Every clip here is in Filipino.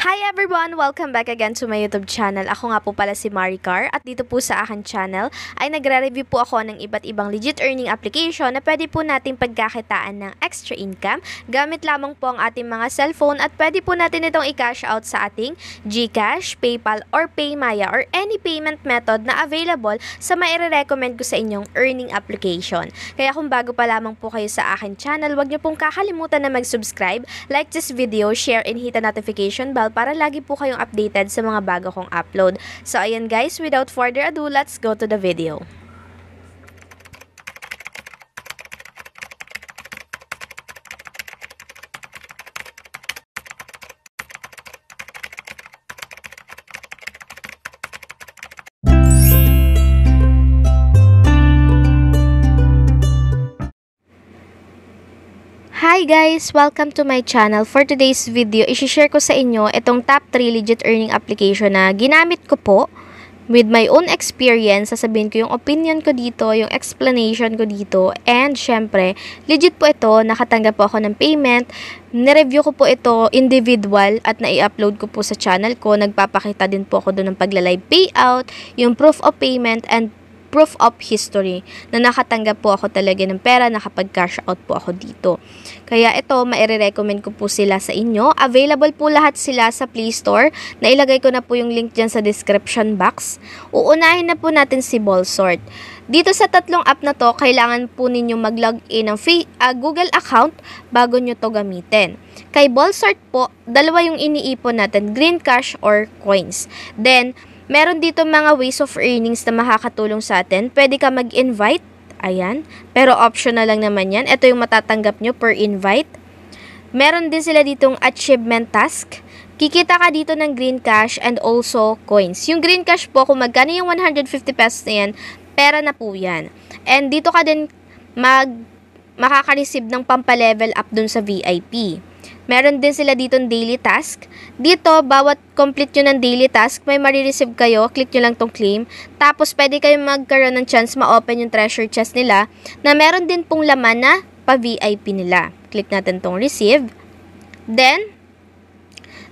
Hi everyone! Welcome back again to my YouTube channel. Ako nga po pala si Maricar at dito po sa akin channel ay nagre-review po ako ng iba't ibang legit earning application na pwede po natin pagkakitaan ng extra income gamit lamang po ang ating mga cellphone at pwede po natin itong i-cash out sa ating GCash, PayPal, or PayMaya or any payment method na available sa maire-recommend ko sa inyong earning application. Kaya kung bago pa lamang po kayo sa akin channel, wag niyo pong kakalimutan na mag-subscribe, like this video, share, and hit the notification bell bell para lagi po kayong updated sa mga bago kong upload. So ayan guys, without further ado, let's go to the video. Hi guys! Welcome to my channel. For today's video, isishare ko sa inyo itong top 3 legit earning application na ginamit ko po with my own experience. Sasabihin ko yung opinion ko dito, yung explanation ko dito, and syempre, legit po ito, nakatanggap po ako ng payment, nireview ko po ito individual at nai-upload ko po sa channel ko. Nagpapakita din po ako doon ng pagla-live payout, yung proof of payment, and proof of history na nakatanggap po ako talaga ng pera, nakapag-cash out po ako dito. Kaya ito, maire-recommend ko po sila sa inyo. Available po lahat sila sa Play Store. Nailagay ko na po yung link dyan sa description box. Uunahin na po natin si Ballsort. Dito sa tatlong app na to, kailangan po ninyo mag-log in ng ah, Google account bago nyo to gamitin. Kay Ballsort po, dalawa yung iniipon natin, green cash or coins. Then, Meron dito mga ways of earnings na makakatulong sa atin. Pwede ka mag-invite. Ayan. Pero optional lang naman yan. Ito yung matatanggap nyo per invite. Meron din sila ditong achievement task. Kikita ka dito ng green cash and also coins. Yung green cash po, kung magkano yung 150 pesos na yan, pera na po yan. And dito ka din mag makaka-receive ng pampa-level up dun sa VIP. Meron din sila dito daily task. Dito, bawat complete nyo ng daily task, may marireceive kayo. Click nyo lang tong claim. Tapos, pwede kayo magkaroon ng chance ma-open yung treasure chest nila na meron din pong laman na pa-VIP nila. Click natin tong receive. Then,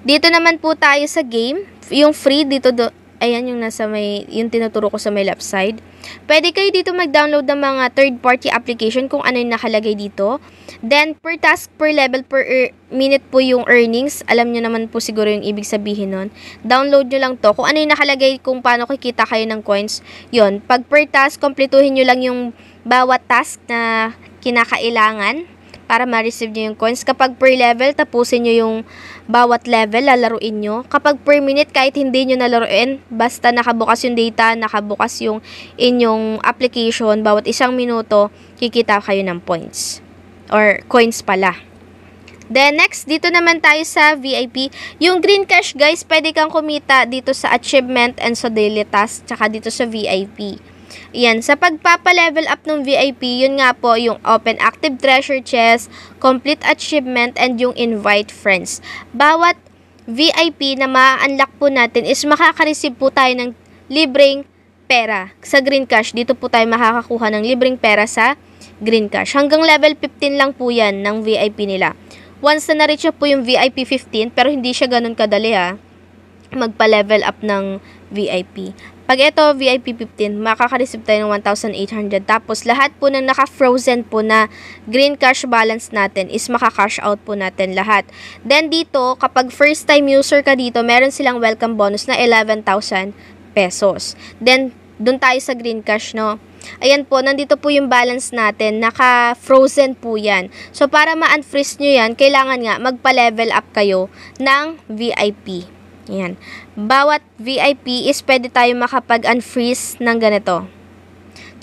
dito naman po tayo sa game. Yung free, dito do, Ayan yung nasa may, yung tinuturo ko sa may left side. Pwede kayo dito mag-download ng mga third-party application kung ano yung nakalagay dito. Then, per task, per level, per minute po yung earnings. Alam niyo naman po siguro yung ibig sabihin noon. Download niyo lang to. Kung ano yung nakalagay kung paano kikita kayo ng coins, yon Pag per task, kumpletuhin niyo lang yung bawat task na kinakailangan para ma-receive niyo yung coins. Kapag per level, tapusin niyo yung bawat level lalaruin nyo. Kapag per minute, kahit hindi nyo nalaruin, basta nakabukas yung data, nakabukas yung inyong application, bawat isang minuto, kikita kayo ng points. Or coins pala. Then, next, dito naman tayo sa VIP. Yung green cash, guys, pwede kang kumita dito sa achievement and sa daily task, tsaka dito sa VIP. Yan, sa pagpapa-level up ng VIP, yun nga po yung Open Active Treasure Chest, Complete Achievement, and yung Invite Friends. Bawat VIP na ma-unlock po natin is makaka-receive po tayo ng libreng pera sa Green Cash. Dito po tayo makakakuha ng libreng pera sa Green Cash. Hanggang level 15 lang po yan ng VIP nila. Once na na-reach po yung VIP 15, pero hindi siya ganun kadali ha, magpa-level up ng VIP. Pag ito, VIP 15, makaka-receive tayo ng 1,800. Tapos, lahat po na naka-frozen po na green cash balance natin is makaka-cash out po natin lahat. Then, dito, kapag first time user ka dito, meron silang welcome bonus na 11,000 pesos. Then, doon tayo sa green cash, no? Ayan po, nandito po yung balance natin. Naka-frozen po yan. So, para ma-unfreeze nyo yan, kailangan nga magpa-level up kayo ng VIP. Ayan. Bawat VIP is pwede tayo makapag-unfreeze ng ganito.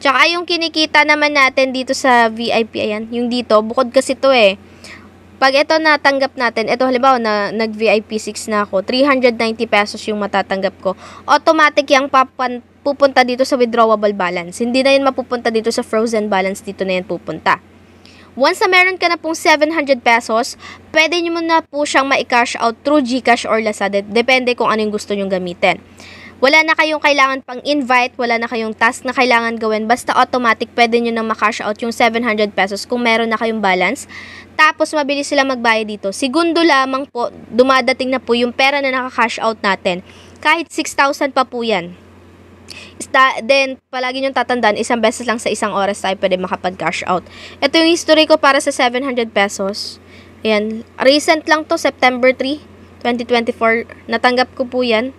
Tsaka yung kinikita naman natin dito sa VIP, ayan, yung dito, bukod kasi to eh. Pag ito natanggap natin, ito halimbawa na nag-VIP 6 na ako, 390 pesos yung matatanggap ko. Automatic yung papan, pupunta dito sa withdrawable balance. Hindi na yun mapupunta dito sa frozen balance, dito na yan pupunta. Once na meron ka na pong 700 pesos, pwede nyo na po siyang ma-cash out through GCash or Lazada. Depende kung ano yung gusto nyong gamitin. Wala na kayong kailangan pang invite, wala na kayong task na kailangan gawin. Basta automatic, pwede nyo na ma-cash out yung 700 pesos kung meron na kayong balance. Tapos, mabilis sila magbayad dito. Segundo lamang po, dumadating na po yung pera na naka-cash out natin. Kahit 6,000 pa po yan. Sta- then, palagi nyong tatandaan, isang beses lang sa isang oras tayo pwede makapag-cash out. Ito yung history ko para sa 700 pesos. Ayan. Recent lang to, September 3, 2024. Natanggap ko po yan.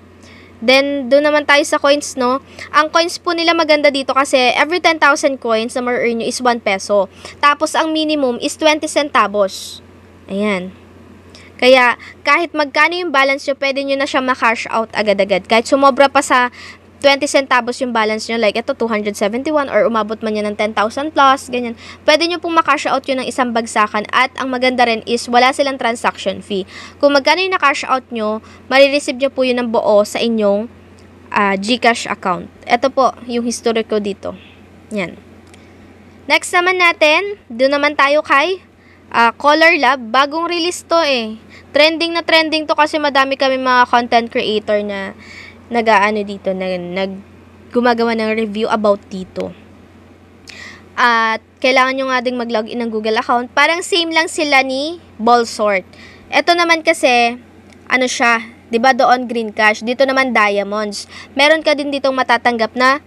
Then, doon naman tayo sa coins, no? Ang coins po nila maganda dito kasi every 10,000 coins na ma-earn nyo is 1 peso. Tapos, ang minimum is 20 centavos. Ayan. Kaya, kahit magkano yung balance nyo, pwede nyo na siya ma-cash out agad-agad. Kahit sumobra pa sa 20 centavos yung balance nyo. Like, ito, 271 or umabot man yan ng 10,000 plus, ganyan. Pwede nyo pong makash out yun ng isang bagsakan at ang maganda rin is wala silang transaction fee. Kung magkano yung na-cash out nyo, marireceive nyo po yun ng buo sa inyong uh, GCash account. Ito po, yung history ko dito. Yan. Next naman natin, doon naman tayo kay uh, Color Lab. Bagong release to eh. Trending na trending to kasi madami kami mga content creator na nagaano dito, na, nag gumagawa ng review about dito. At kailangan nyo nga ding mag login ng Google account. Parang same lang sila ni Ballsort. Ito naman kasi, ano siya, 'di ba doon green cash, dito naman diamonds. Meron ka din ditong matatanggap na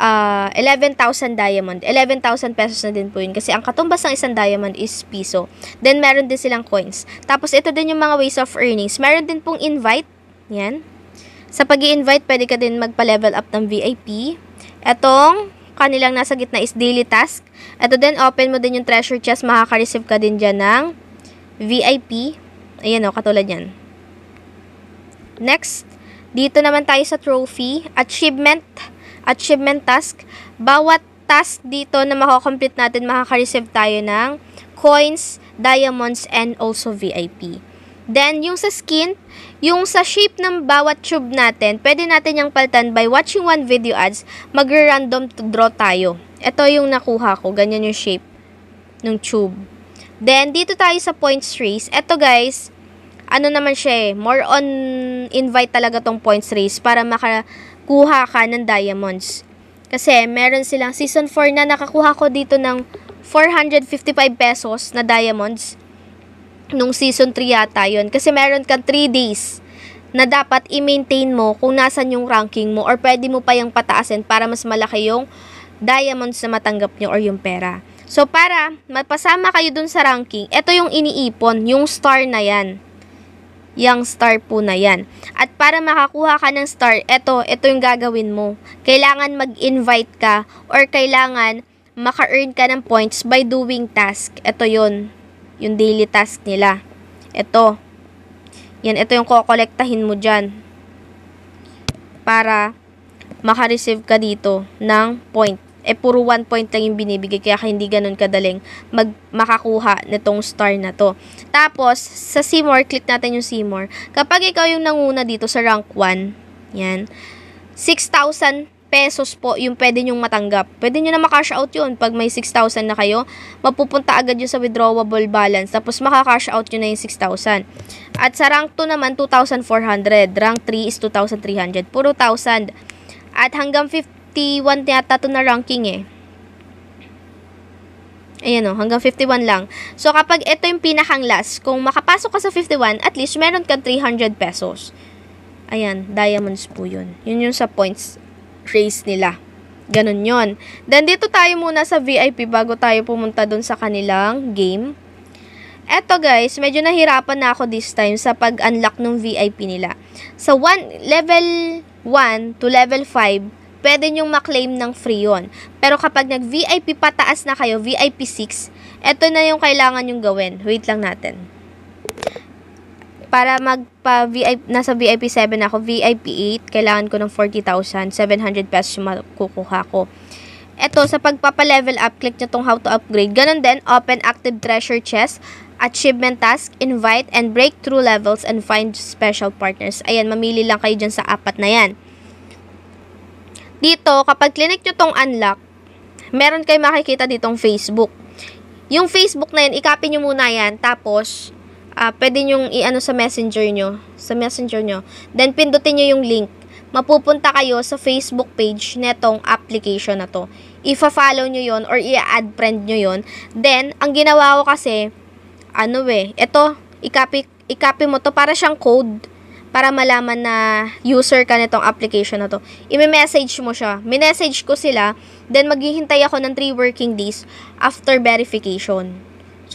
uh, ah, 11,000 diamond. 11,000 pesos na din po yun kasi ang katumbas ng isang diamond is piso. Then meron din silang coins. Tapos ito din yung mga ways of earnings. Meron din pong invite. Yan. Sa pag invite pwede ka din magpa-level up ng VIP. Etong kanilang nasa gitna is daily task. Ito din, open mo din yung treasure chest, makaka-receive ka din dyan ng VIP. Ayan o, oh, katulad yan. Next, dito naman tayo sa trophy, achievement, achievement task. Bawat task dito na makakomplete natin, makaka-receive tayo ng coins, diamonds, and also VIP. Then, yung sa skin, yung sa shape ng bawat tube natin, pwede natin yung palitan by watching one video ads, mag-random draw tayo. Ito yung nakuha ko, ganyan yung shape ng tube. Then, dito tayo sa points race. Ito guys, ano naman siya eh, more on invite talaga tong points race para makakuha ka ng diamonds. Kasi meron silang season 4 na nakakuha ko dito ng 455 pesos na diamonds nung season 3 yata yun. Kasi meron kang 3 days na dapat i-maintain mo kung nasan yung ranking mo or pwede mo pa yung pataasin para mas malaki yung diamonds na matanggap nyo or yung pera. So, para mapasama kayo dun sa ranking, ito yung iniipon, yung star na yan. Yung star po na yan. At para makakuha ka ng star, ito, ito yung gagawin mo. Kailangan mag-invite ka or kailangan maka-earn ka ng points by doing task. Ito yon yung daily task nila. Ito. Yan, ito yung kukolektahin mo dyan. Para makareceive ka dito ng point. Eh, puro 1 point lang yung binibigay, kaya hindi ganun kadaling mag, makakuha nitong star na to. Tapos, sa Seymour, click natin yung Seymour. Kapag ikaw yung nanguna dito sa rank 1, yan, 6,000 pesos po yung pwede nyong matanggap. Pwede nyo na makash out yun. Pag may 6,000 na kayo, mapupunta agad yun sa withdrawable balance. Tapos makakash out yun na yung 6,000. At sa rank 2 naman, 2,400. Rank 3 is 2,300. Puro 1,000. At hanggang 51 yata to na ranking eh. Ayan o, hanggang 51 lang. So, kapag ito yung pinakang last, kung makapasok ka sa 51, at least meron kang 300 pesos. Ayan, diamonds po yun. Yun yung sa points race nila. Ganun yon. Then, dito tayo muna sa VIP bago tayo pumunta dun sa kanilang game. Eto guys, medyo nahirapan na ako this time sa pag-unlock ng VIP nila. Sa one, level 1 to level 5, pwede nyong maklaim ng free yon. Pero kapag nag-VIP pataas na kayo, VIP 6, eto na yung kailangan nyong gawin. Wait lang natin para magpa VIP nasa VIP 7 ako, VIP 8 kailangan ko ng 40,700 pesos yung makukuha ko. Ito, sa pagpapa-level up, click niyo tong how to upgrade. Ganun din, open active treasure chest, achievement task, invite, and breakthrough levels, and find special partners. Ayan, mamili lang kayo diyan sa apat na yan. Dito, kapag click niyo tong unlock, meron kayo makikita ditong Facebook. Yung Facebook na yan, i-copy nyo muna yan, tapos uh, pwede nyong i-ano sa messenger nyo, sa messenger nyo. Then, pindutin nyo yung link. Mapupunta kayo sa Facebook page netong application na to. Ifa-follow nyo yon or i-add friend nyo yon Then, ang ginawa ko kasi, ano eh, ito, i-copy, i-copy mo to para siyang code para malaman na user ka nitong application na to. I-message mo siya. Minessage ko sila, then maghihintay ako ng 3 working days after verification.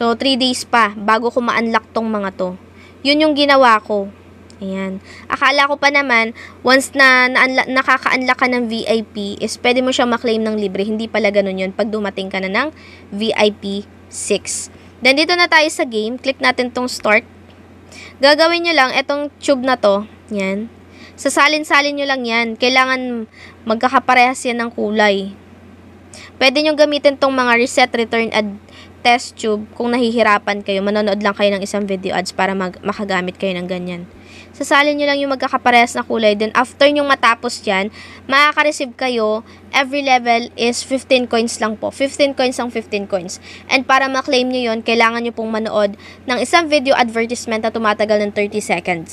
So, 3 days pa bago ko ma-unlock tong mga to. Yun yung ginawa ko. Ayan. Akala ko pa naman, once na, na nakaka-unlock ka ng VIP, is pwede mo siyang maklaim ng libre. Hindi pala ganun yun pag dumating ka na ng VIP 6. Then, dito na tayo sa game. Click natin tong start. Gagawin nyo lang, itong tube na to, yan. Sasalin-salin nyo lang yan. Kailangan magkakaparehas yan ng kulay. Pwede nyo gamitin tong mga reset, return, ad test tube, kung nahihirapan kayo, manonood lang kayo ng isang video ads para mag- makagamit kayo ng ganyan. Sasalin nyo lang yung magkakaparehas na kulay. Then, after nyo matapos yan, makaka-receive kayo, every level is 15 coins lang po. 15 coins ang 15 coins. And para maklaim nyo yon kailangan nyo pong manood ng isang video advertisement na tumatagal ng 30 seconds.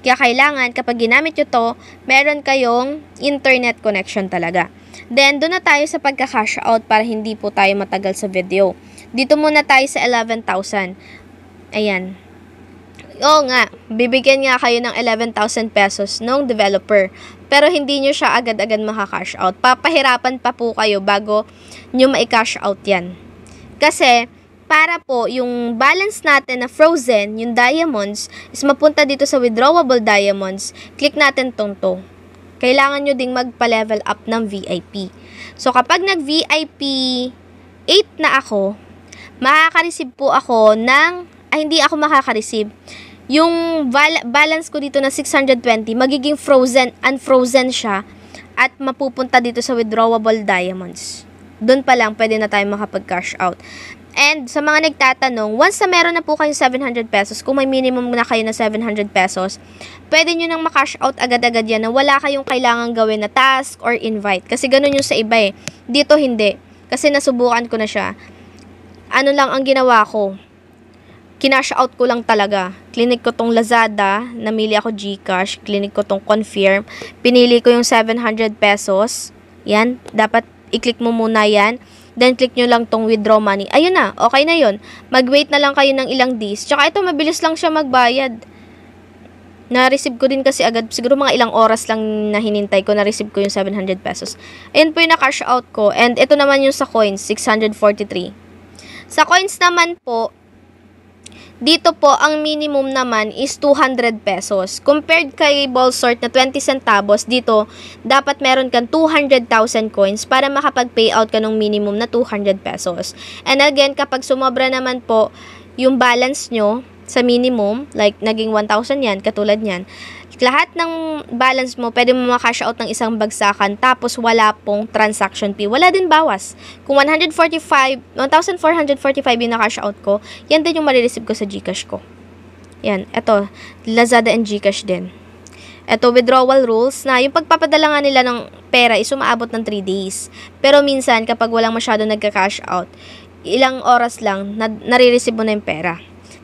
Kaya kailangan, kapag ginamit nyo to, meron kayong internet connection talaga. Then, doon na tayo sa pagka-cash out para hindi po tayo matagal sa video. Dito muna tayo sa 11,000. Ayan. Oo nga, bibigyan nga kayo ng 11,000 pesos nung developer. Pero hindi nyo siya agad-agad maka-cash out. Papahirapan pa po kayo bago nyo ma-cash out yan. Kasi, para po yung balance natin na frozen, yung diamonds, is mapunta dito sa withdrawable diamonds, click natin tong to. Kailangan nyo ding magpa-level up ng VIP. So, kapag nag-VIP 8 na ako, makaka-receive po ako ng, ay ah, hindi ako makaka-receive, yung balance ko dito na 620, magiging frozen, unfrozen siya at mapupunta dito sa withdrawable diamonds. Doon pa lang, pwede na tayo makapag-cash out. And sa mga nagtatanong, once na meron na po kayong 700 pesos, kung may minimum na kayo na 700 pesos, pwede nyo nang makash out agad-agad yan na wala kayong kailangang gawin na task or invite. Kasi ganun yung sa iba eh. Dito hindi. Kasi nasubukan ko na siya ano lang ang ginawa ko. Kinash out ko lang talaga. Clinic ko tong Lazada, namili ako GCash, clinic ko tong Confirm, pinili ko yung 700 pesos. Yan, dapat i-click mo muna yan. Then, click nyo lang tong withdraw money. Ayun na, okay na yon. Mag-wait na lang kayo ng ilang days. Tsaka ito, mabilis lang siya magbayad. Na-receive ko din kasi agad, siguro mga ilang oras lang na hinintay ko, na-receive ko yung 700 pesos. Ayan po yung na-cash out ko. And ito naman yung sa coins, 643. Sa coins naman po, dito po ang minimum naman is 200 pesos. Compared kay ball sort na 20 centavos, dito dapat meron kang 200,000 coins para makapag-payout ka ng minimum na 200 pesos. And again, kapag sumobra naman po yung balance nyo, sa minimum, like naging 1,000 yan, katulad yan, lahat ng balance mo, pwede mo makash out ng isang bagsakan tapos wala pong transaction fee. Wala din bawas. Kung 145, 1,445 yung nakash out ko, yan din yung marireceive ko sa Gcash ko. Yan, eto, Lazada and Gcash din. Ito, withdrawal rules na yung pagpapadala nga nila ng pera is umaabot ng 3 days. Pero minsan, kapag walang masyado nagka-cash out, ilang oras lang, na- nare-receive mo na yung pera.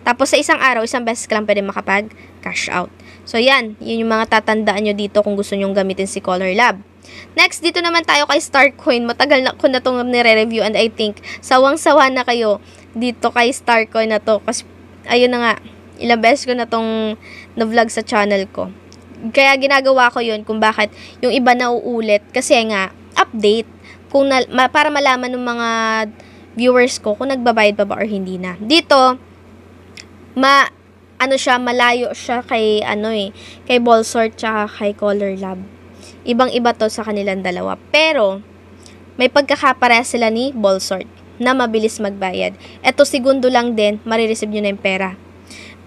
Tapos sa isang araw, isang beses ka lang pwede makapag cash out. So yan, yun yung mga tatandaan nyo dito kung gusto nyong gamitin si Color Lab. Next, dito naman tayo kay Starcoin. Matagal na ko na itong nire-review and I think sawang-sawa na kayo dito kay Starcoin na to. Kasi ayun na nga, ilang beses ko na itong na-vlog sa channel ko. Kaya ginagawa ko yun kung bakit yung iba na uulit. Kasi nga, update. Kung na, ma, para malaman ng mga viewers ko kung nagbabayad pa ba or hindi na. Dito, ma ano siya, malayo siya kay ano eh, kay Bolsort tsaka kay Color Lab. Ibang-iba to sa kanilang dalawa. Pero, may pagkakapare sila ni Bolsort na mabilis magbayad. Ito segundo lang din, marireceive niyo na yung pera.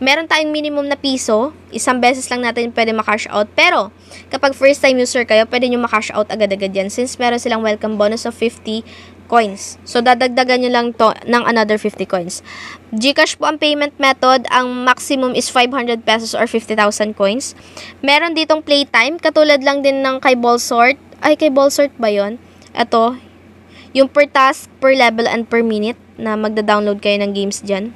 Meron tayong minimum na piso, isang beses lang natin pwede makash out. Pero, kapag first time user kayo, pwede nyo makash out agad-agad yan since meron silang welcome bonus of 50 coins. So, dadagdagan nyo lang to ng another 50 coins. Gcash po ang payment method. Ang maximum is 500 pesos or 50,000 coins. Meron ditong playtime. Katulad lang din ng kay ball sort. Ay, kay ball sort ba yon? Ito, yung per task, per level, and per minute na magda-download kayo ng games dyan.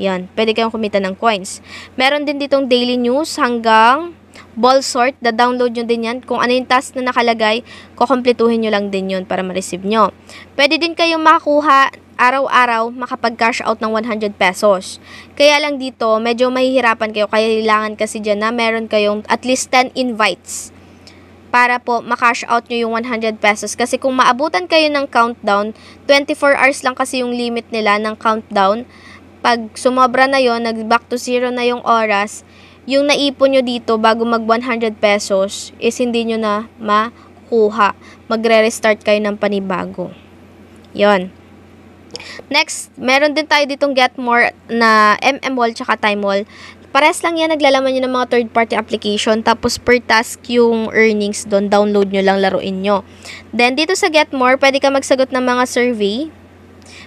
Yan, pwede kayong kumita ng coins. Meron din ditong daily news hanggang ball sort, da-download nyo din yan. Kung ano yung task na nakalagay, kukompletuhin nyo lang din yun para ma-receive nyo. Pwede din kayong makakuha araw-araw makapag-cash out ng 100 pesos. Kaya lang dito, medyo mahihirapan kayo. Kaya kailangan kasi dyan na meron kayong at least 10 invites para po makash out nyo yung 100 pesos. Kasi kung maabutan kayo ng countdown, 24 hours lang kasi yung limit nila ng countdown. Pag sumobra na yon nag back to zero na yung oras, yung naipon nyo dito bago mag 100 pesos is hindi nyo na makuha. Magre-restart kayo ng panibago. yon Next, meron din tayo ditong get more na MM Wall tsaka Time Wall. Pares lang yan, naglalaman nyo ng mga third-party application. Tapos, per task yung earnings doon, download nyo lang, laruin nyo. Then, dito sa Get More, pwede ka magsagot ng mga survey.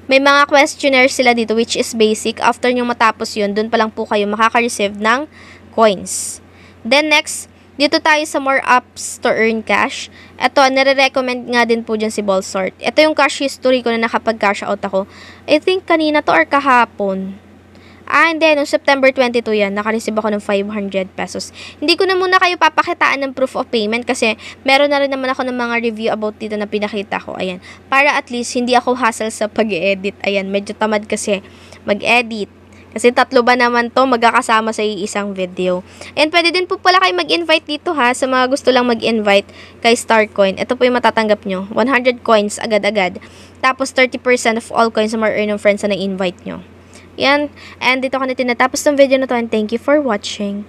May mga questionnaire sila dito, which is basic. After nyo matapos yun, doon pa lang po kayo makaka-receive ng coins. Then next, dito tayo sa more apps to earn cash. Ito, nare-recommend nga din po dyan si Ballsort. Ito yung cash history ko na nakapag-cash out ako. I think kanina to or kahapon. Ah, hindi. Noong September 22 yan, nakareceive ako ng 500 pesos. Hindi ko na muna kayo papakitaan ng proof of payment kasi meron na rin naman ako ng mga review about dito na pinakita ko. Ayan. Para at least hindi ako hassle sa pag-edit. Ayan, medyo tamad kasi mag-edit. Kasi tatlo ba naman to magkakasama sa iisang video. And pwede din po pala kayo mag-invite dito ha sa mga gusto lang mag-invite kay Starcoin. Ito po yung matatanggap nyo. 100 coins agad-agad. Tapos 30% of all coins sa mga earn ng friends na na-invite nyo. Yan. And dito ko na tinatapos ng video na to and thank you for watching.